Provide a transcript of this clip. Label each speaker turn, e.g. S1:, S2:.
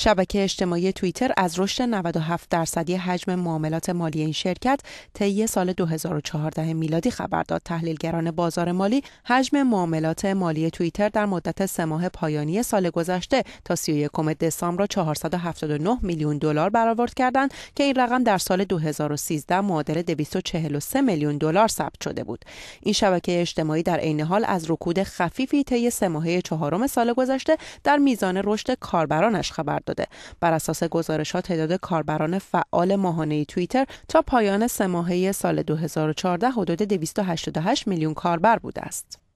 S1: شبکه اجتماعی توییتر از رشد 97 درصدی حجم معاملات مالی این شرکت طی سال 2014 میلادی خبر داد. تحلیلگران بازار مالی حجم معاملات مالی توییتر در مدت سه ماه پایانی سال گذشته تا 31 دسامبر را 479 میلیون دلار برآورد کردند که این رقم در سال 2013 معادل 243 میلیون دلار ثبت شده بود. این شبکه اجتماعی در عین حال از رکود خفیفی طی سه ماهه چهارم سال گذشته در میزان رشد کاربرانش خبر داده بر اساس گزارش ها تعداد کاربران فعال ماهانه توییتر تا پایان سه ماهه سال 2014 حدود 288 میلیون کاربر بوده است